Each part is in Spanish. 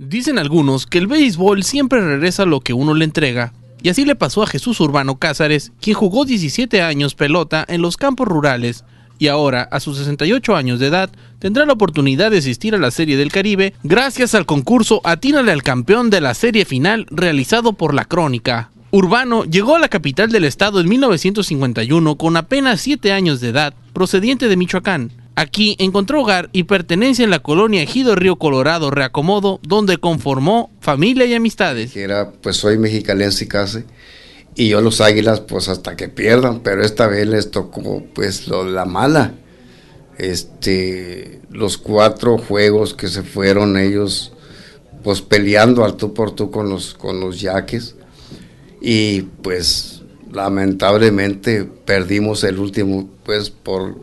Dicen algunos que el béisbol siempre regresa lo que uno le entrega, y así le pasó a Jesús Urbano Cázares, quien jugó 17 años pelota en los campos rurales y ahora, a sus 68 años de edad, tendrá la oportunidad de asistir a la Serie del Caribe gracias al concurso Atínale al campeón de la serie final realizado por La Crónica. Urbano llegó a la capital del estado en 1951 con apenas 7 años de edad, procediente de Michoacán, Aquí encontró hogar y pertenencia en la colonia Ejido Río Colorado, Reacomodo, donde conformó familia y amistades. Era, pues soy mexicalense casi, y yo los águilas, pues hasta que pierdan, pero esta vez les tocó, pues, lo, la mala. Este, los cuatro juegos que se fueron ellos, pues peleando al tú por tú con los, con los yaques, y pues lamentablemente perdimos el último, pues por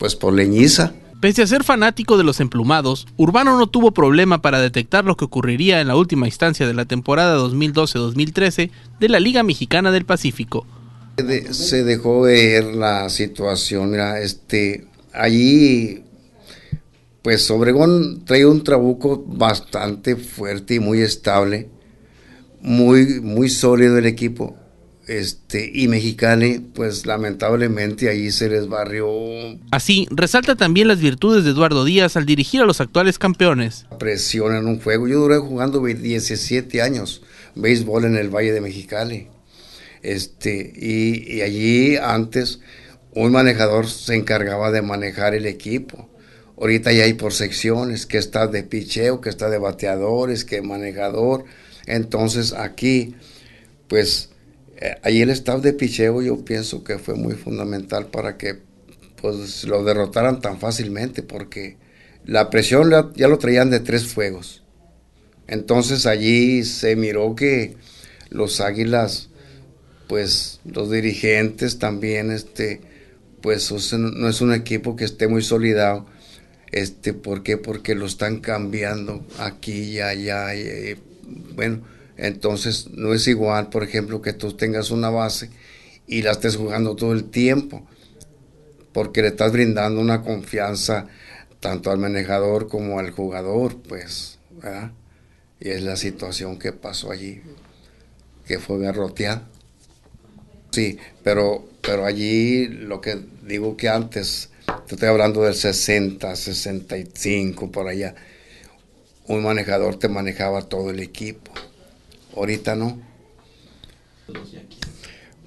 pues por leñiza. Pese a ser fanático de los emplumados, Urbano no tuvo problema para detectar lo que ocurriría en la última instancia de la temporada 2012-2013 de la Liga Mexicana del Pacífico. se dejó ver la situación, este, allí, pues Obregón trae un trabuco bastante fuerte y muy estable, muy, muy sólido el equipo este, y Mexicali, pues lamentablemente ahí se les barrió. Así, resalta también las virtudes de Eduardo Díaz al dirigir a los actuales campeones. Presión en un juego. Yo duré jugando 17 años béisbol en el Valle de Mexicali. Este, y, y allí antes un manejador se encargaba de manejar el equipo. Ahorita ya hay por secciones, que está de picheo, que está de bateadores, que manejador. Entonces aquí, pues Allí eh, ahí el staff de picheo yo pienso que fue muy fundamental para que pues lo derrotaran tan fácilmente porque la presión ya lo traían de tres fuegos. Entonces allí se miró que los águilas, pues los dirigentes también, este, pues no es un equipo que esté muy solidado. Este, ¿Por qué? Porque lo están cambiando aquí y allá. bueno, entonces no es igual, por ejemplo, que tú tengas una base y la estés jugando todo el tiempo, porque le estás brindando una confianza tanto al manejador como al jugador, pues, ¿verdad? Y es la situación que pasó allí, que fue garroteada. Sí, pero, pero allí lo que digo que antes, te estoy hablando del 60, 65, por allá, un manejador te manejaba todo el equipo ahorita no.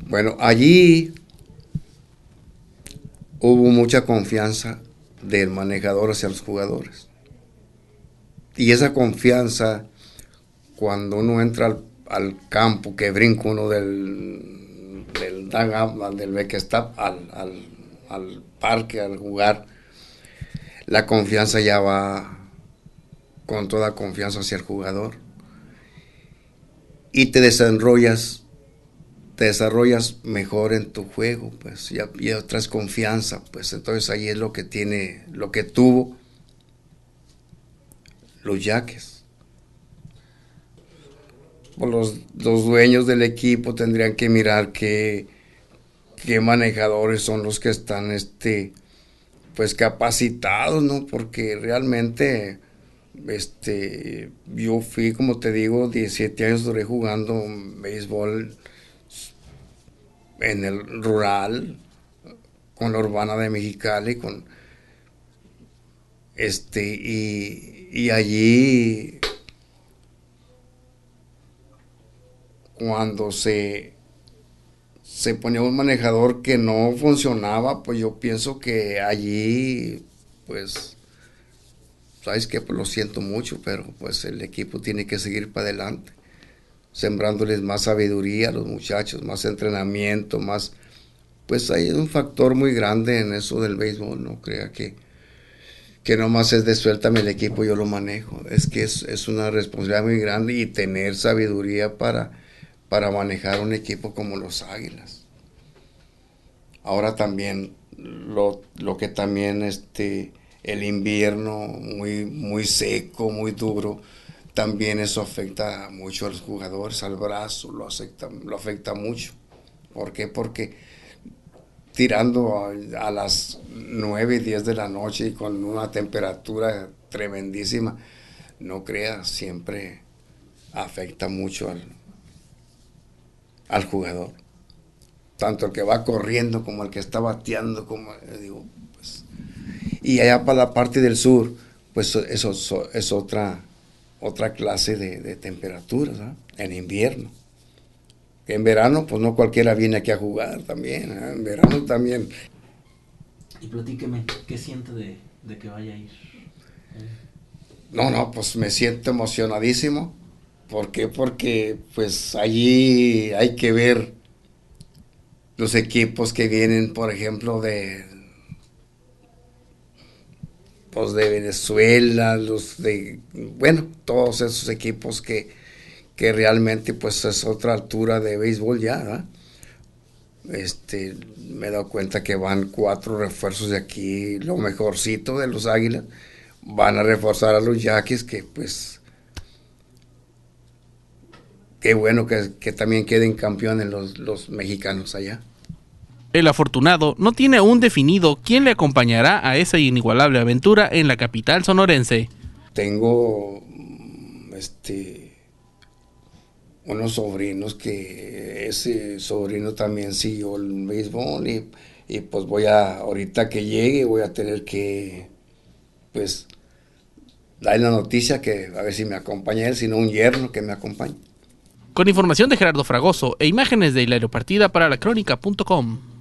Bueno, allí hubo mucha confianza del manejador hacia los jugadores. Y esa confianza, cuando uno entra al, campo, que brinca uno del del, Daga del al, al, al parque, al jugar, la confianza ya va con toda confianza hacia el jugador y te desarrollas, te desarrollas mejor en tu juego, pues ya, ya confianza, pues entonces ahí es lo que tiene, lo que tuvo los yaques. Pues, los, los dueños del equipo tendrían que mirar qué, qué manejadores son los que están este, pues capacitados, ¿no? Porque realmente este, yo fui, como te digo, 17 años duré jugando béisbol en el rural, con la urbana de Mexicali, con este, y, y allí cuando se se ponía un manejador que no funcionaba, pues yo pienso que allí, pues, sabes que pues, lo siento mucho, pero pues el equipo tiene que seguir para adelante, sembrándoles más sabiduría a los muchachos, más entrenamiento, más... Pues hay un factor muy grande en eso del béisbol, no crea que, que nomás es de suéltame el equipo, yo lo manejo. Es que es, una responsabilidad muy grande y tener sabiduría para, para manejar un equipo como los Águilas. Ahora también, lo, lo que también este, el invierno muy, muy seco, muy duro, también eso afecta mucho a los jugadores, al brazo, lo, afecta, lo afecta mucho. ¿Por qué? Porque tirando a, las 9, 10 de la noche y con una temperatura tremendísima, no creas, siempre afecta mucho al, al jugador. Tanto el que va corriendo como el que está bateando, como digo, pues, y allá para la parte del sur, pues eso, es otra, otra clase de, temperaturas, en invierno. En verano, pues no cualquiera viene aquí a jugar también, en verano también. Y platíqueme, ¿qué siente de, que vaya a ir? No, no, pues me siento emocionadísimo. ¿Por qué? Porque pues allí hay que ver los equipos que vienen, por ejemplo, de, de Venezuela, los de, bueno, todos esos equipos que, que realmente pues es otra altura de béisbol ya, Este, me he dado cuenta que van cuatro refuerzos de aquí, lo mejorcito de los Águilas, van a reforzar a los Yaquis que pues qué bueno que, también queden campeones los mexicanos allá el afortunado no tiene aún definido quién le acompañará a esa inigualable aventura en la capital sonorense. Tengo mm, este unos sobrinos que ese sobrino también siguió el béisbol y, pues voy a ahorita que llegue voy a tener que pues dar la noticia que a ver si me acompaña él, no un yerno que me acompañe. Con información de Gerardo Fragoso e imágenes de Hilario Partida para la crónica.com.